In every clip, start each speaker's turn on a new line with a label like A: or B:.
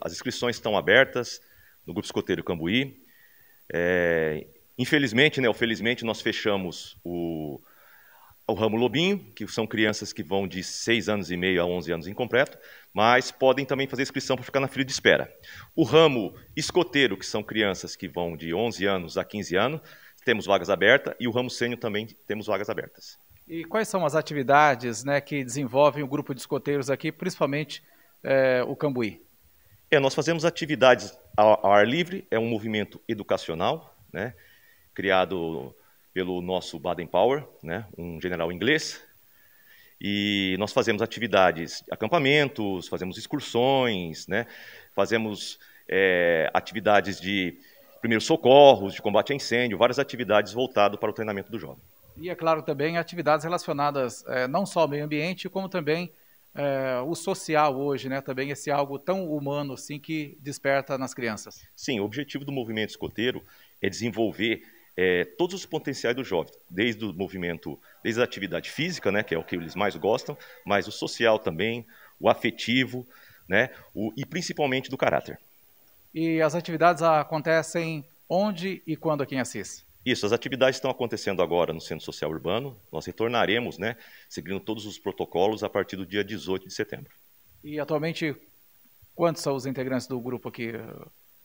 A: As inscrições estão abertas no Grupo Escoteiro Cambuí. É, infelizmente, né, ou felizmente, nós fechamos o, o ramo lobinho, que são crianças que vão de 6 anos e meio a 11 anos incompleto, mas podem também fazer inscrição para ficar na fila de espera. O ramo escoteiro, que são crianças que vão de 11 anos a 15 anos, temos vagas abertas, e o ramo sênior também temos vagas abertas.
B: E quais são as atividades né, que desenvolvem o grupo de escoteiros aqui, principalmente é, o Cambuí?
A: É, nós fazemos atividades ao, ao ar livre, é um movimento educacional, né, criado pelo nosso Baden Power, né, um general inglês, e nós fazemos atividades, acampamentos, fazemos excursões, né? fazemos é, atividades de primeiros socorros, de combate a incêndio, várias atividades voltadas para o treinamento do jovem.
B: E, é claro, também atividades relacionadas é, não só ao meio ambiente, como também é, o social hoje, né, também esse algo tão humano assim que desperta nas crianças.
A: Sim, o objetivo do movimento escoteiro é desenvolver é, todos os potenciais do jovem, desde o movimento, desde a atividade física, né, que é o que eles mais gostam, mas o social também, o afetivo, né, o, e principalmente
B: do caráter. E as atividades acontecem onde e quando aqui em Assis?
A: Isso, as atividades estão acontecendo agora no Centro Social Urbano. Nós retornaremos, né, seguindo todos os protocolos, a partir do dia 18 de setembro.
B: E atualmente, quantos são os integrantes do grupo aqui,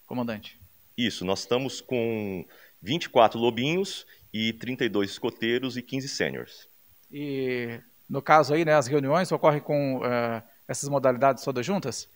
B: comandante?
A: Isso, nós estamos com 24 lobinhos e 32 escoteiros e 15 sêniores.
B: E no caso aí, né, as reuniões ocorrem com uh, essas modalidades todas juntas?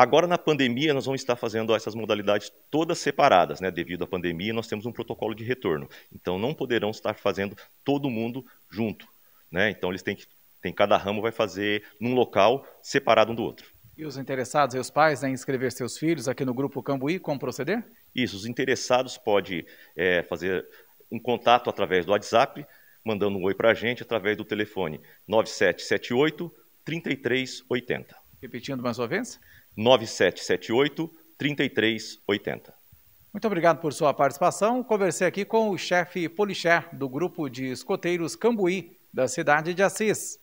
B: Agora, na
A: pandemia, nós vamos estar fazendo essas modalidades todas separadas, né? Devido à pandemia, nós temos um protocolo de retorno. Então, não poderão estar fazendo todo mundo junto, né? Então, eles têm que, tem, cada ramo vai fazer num local separado um do outro.
B: E os interessados e os pais né, em inscrever seus filhos aqui no Grupo Cambuí, como proceder?
A: Isso, os interessados podem é, fazer um contato através do WhatsApp, mandando um oi para a gente através do telefone 9778 3380. Repetindo mais uma vez? 9778 3380.
B: Muito obrigado por sua participação. Conversei aqui com o chefe Policher do grupo de escoteiros Cambuí, da cidade de Assis.